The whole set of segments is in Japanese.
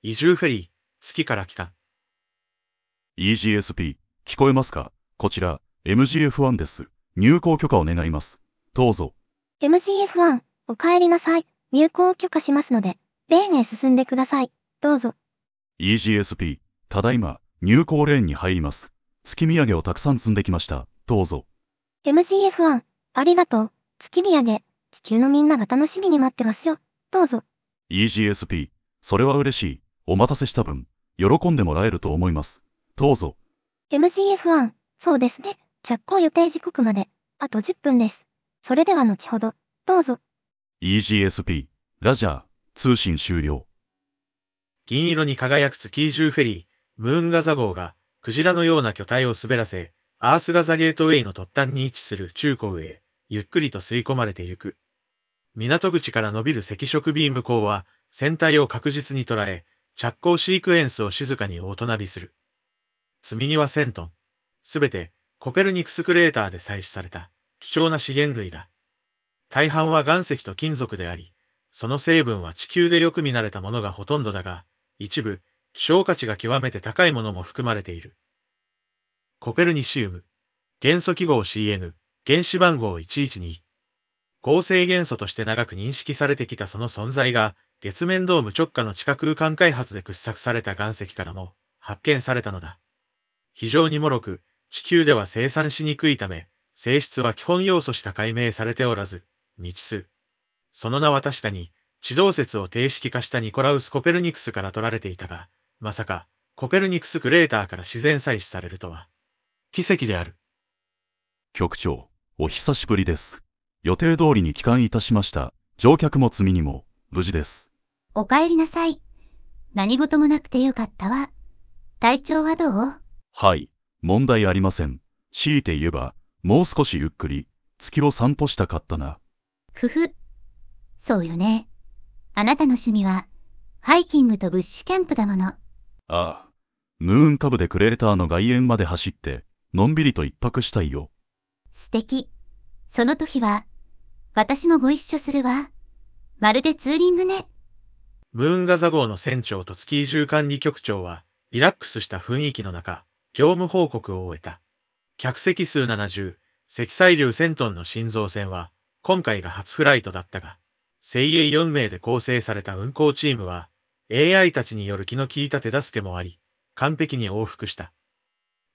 移住フェリー、月から来た。EGSP、聞こえますかこちら、MGF1 です。入港許可を願います。どうぞ。MGF1、お帰りなさい。入港を許可しますので、レーンへ進んでください。どうぞ。EGSP、ただいま、入港レーンに入ります。月土産をたくさん積んできました。どうぞ。MGF1、ありがとう。月土産、地球のみんなが楽しみに待ってますよ。どうぞ。EGSP、それは嬉しい。お待たせした分、喜んでもらえると思います。どうぞ。MGF1、そうですね。着工予定時刻まで、あと10分です。それでは後ほど、どうぞ。EGSP、ラジャー、通信終了。銀色に輝くスキージューフェリー、ムーンガザ号が、クジラのような巨体を滑らせ、アースガザゲートウェイの突端に位置する中古へ、ゆっくりと吸い込まれてゆく。港口から伸びる赤色ビーム光は、船体を確実に捉え、着工シークエンスを静かに大隣びする。積み荷は1000トン。すべてコペルニクスクレーターで採取された貴重な資源類だ。大半は岩石と金属であり、その成分は地球でよく見慣れたものがほとんどだが、一部、希少価値が極めて高いものも含まれている。コペルニシウム。元素記号 CN、原子番号112。合成元素として長く認識されてきたその存在が、月面ドーム直下の地下空間開発で掘削された岩石からも発見されたのだ。非常に脆く、地球では生産しにくいため、性質は基本要素しか解明されておらず、未知数。その名は確かに、地動説を定式化したニコラウス・コペルニクスから取られていたが、まさか、コペルニクス・クレーターから自然採取されるとは。奇跡である。局長、お久しぶりです。予定通りに帰還いたしました。乗客も積みにも。無事です。お帰りなさい。何事もなくてよかったわ。体調はどうはい、問題ありません。強いて言えば、もう少しゆっくり、月を散歩したかったな。ふふ。そうよね。あなたの趣味は、ハイキングと物資キャンプだもの。ああ、ムーン株でクレーターの外縁まで走って、のんびりと一泊したいよ。素敵。その時は、私もご一緒するわ。まるでツーリングね。ムーンガザ号の船長とスキー住管理局長は、リラックスした雰囲気の中、業務報告を終えた。客席数70、積載量1000トンの新造船は、今回が初フライトだったが、精鋭4名で構成された運航チームは、AI たちによる気の利いた手助けもあり、完璧に往復した。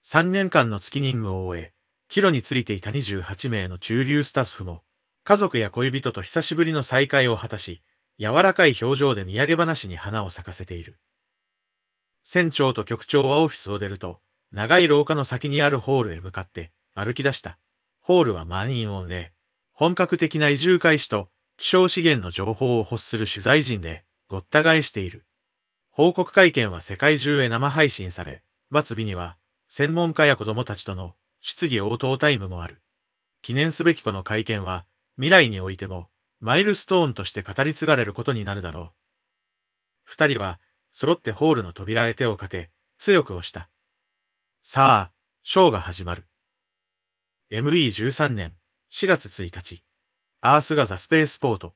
3年間の月任務を終え、帰路についていた28名の中流スタッフも、家族や恋人と久しぶりの再会を果たし、柔らかい表情で土産話に花を咲かせている。船長と局長はオフィスを出ると、長い廊下の先にあるホールへ向かって歩き出した。ホールは満員御礼。本格的な移住開始と希少資源の情報を欲する取材陣でごった返している。報告会見は世界中へ生配信され、末尾には専門家や子供たちとの質疑応答タイムもある。記念すべきこの会見は未来においても、マイルストーンとして語り継がれることになるだろう。二人は、揃ってホールの扉へ手をかけ、強く押した。さあ、ショーが始まる。ME13 年4月1日、アースガザスペースポート。